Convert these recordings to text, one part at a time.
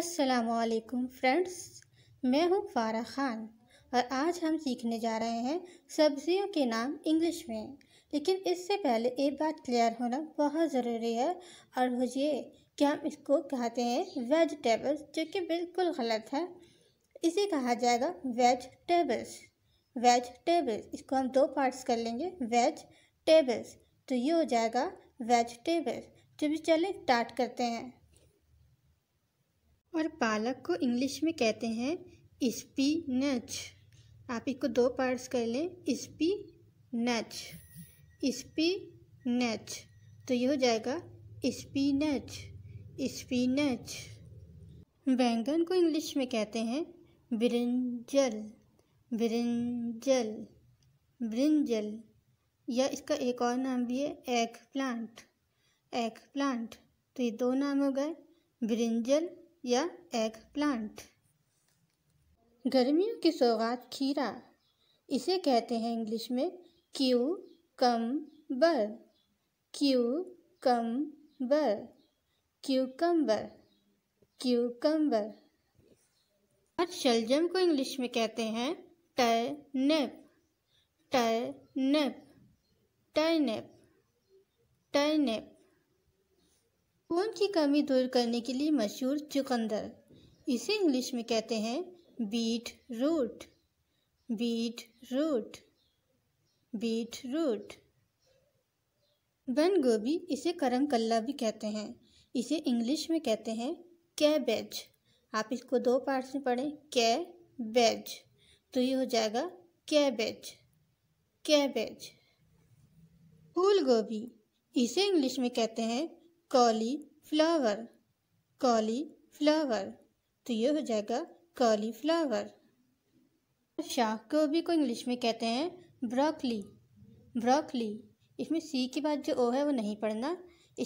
असलकुम फ्रेंड्स मैं हूँ फारा ख़ान और आज हम सीखने जा रहे हैं सब्जियों के नाम इंग्लिश में लेकिन इससे पहले एक बात क्लियर होना बहुत ज़रूरी है और मुझे कि हम इसको कहते हैं वेजिटेबल्स जो कि बिल्कुल गलत है इसे कहा जाएगा वेजिटेबल्स वेजिटेबल्स इसको हम दो पार्ट्स कर लेंगे वेज टेबल्स तो ये हो जाएगा वेजिटेबल्स तो भी चले स्टार्ट करते हैं और पालक को इंग्लिश में कहते हैं नच आप इसको दो पार्ट्स कर लें इस्पी नच इस्पी नच तो ये हो जाएगा नच इस्पी नच बैंगन को इंग्लिश में कहते हैं ब्रिंजल ब्रिंजल ब्रिंजल या इसका एक और नाम भी है एग प्लांट एग प्लांट तो ये दो नाम हो गए ब्रिंजल या एग प्लांट गर्मियों की सौगात खीरा इसे कहते हैं इंग्लिश में क्यू कम बर क्यू कम बर कम बर और शलजम को इंग्लिश में कहते हैं टर्निप टर्निप टर्निप टर्निप खून की कमी दूर करने के लिए मशहूर चुकंदर इसे इंग्लिश में कहते हैं beetroot beetroot beetroot बंद गोभी इसे करम कल्ला भी कहते हैं इसे इंग्लिश में कहते हैं कैबेज आप इसको दो पार्ट्स में पढ़ें कै बेज तो ये हो जाएगा कैबेज कैबेज फूल गोभी इसे इंग्लिश में कहते हैं कॉली फ्लावर कॉली फ्लावर तो ये हो जाएगा कॉली फ्लावर शाख को भी को इंग्लिश में कहते हैं ब्रोकली ब्रोकली इसमें सी के बाद जो ओ है वो नहीं पढ़ना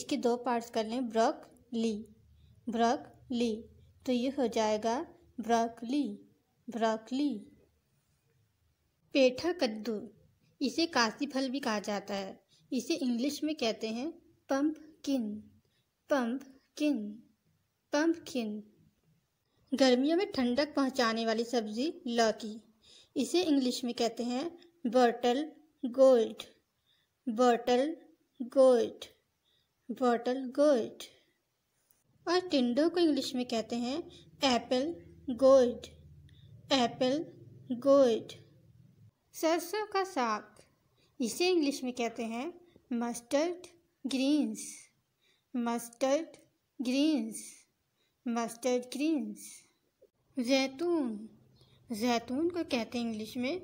इसके दो पार्ट्स कर लें ब्रोक ली ब्रोक ली तो ये हो जाएगा ब्रोकली ब्रोकली पेठा कद्दू इसे काशी फल भी कहा जाता है इसे इंग्लिश में कहते हैं पंप किन पम्पकिन किन गर्मियों में ठंडक पहुंचाने वाली सब्जी लौकी इसे इंग्लिश में कहते हैं bottle gourd bottle gourd bottle gourd और टिंडों को इंग्लिश में कहते हैं एप्पल गोल्ड एप्पल गोल्ड सरसों का साग इसे इंग्लिश में कहते हैं mustard greens mustard greens mustard greens जैतून जैतून को कहते हैं इंग्लिश में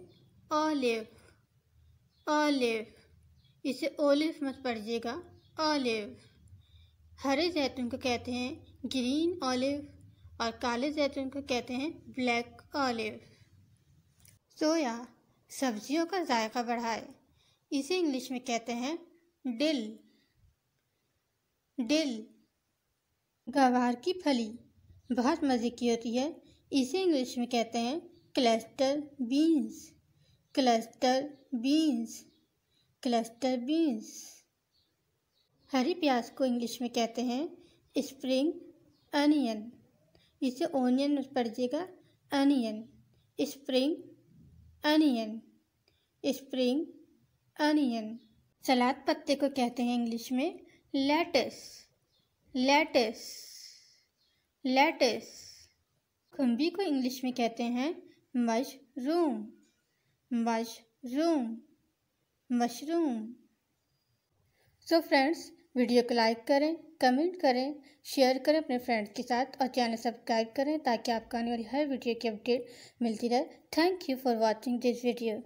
ऑलिव ऑलिव इसे ओलिव मत पढ़िएगा ऑलिव हरे जैतून को कहते हैं ग्रीन ऑलिव और काले जैतून को कहते हैं ब्लैक ऑलिव सोया सब्जियों का जायका बढ़ाए इसे इंग्लिश में कहते हैं डिल डिल गवार की फली बहुत मज़े की होती है इसे इंग्लिश में कहते हैं cluster beans cluster beans cluster beans हरी प्याज को इंग्लिश में कहते हैं स्प्रिंग अनियन इसे ओनियन पड़िएगा onion spring onion spring onion सलाद पत्ते को कहते हैं इंग्लिश में लैटिस लैटिस लैटिस खुम्बी को इंग्लिश में कहते हैं mushroom mushroom mushroom so friends video को लाइक करें कमेंट करें शेयर करें अपने फ्रेंड्स के साथ और चैनल सब्सक्राइब करें ताकि आपको आने वाली हर वीडियो की अपडेट मिलती रहे thank you for watching this video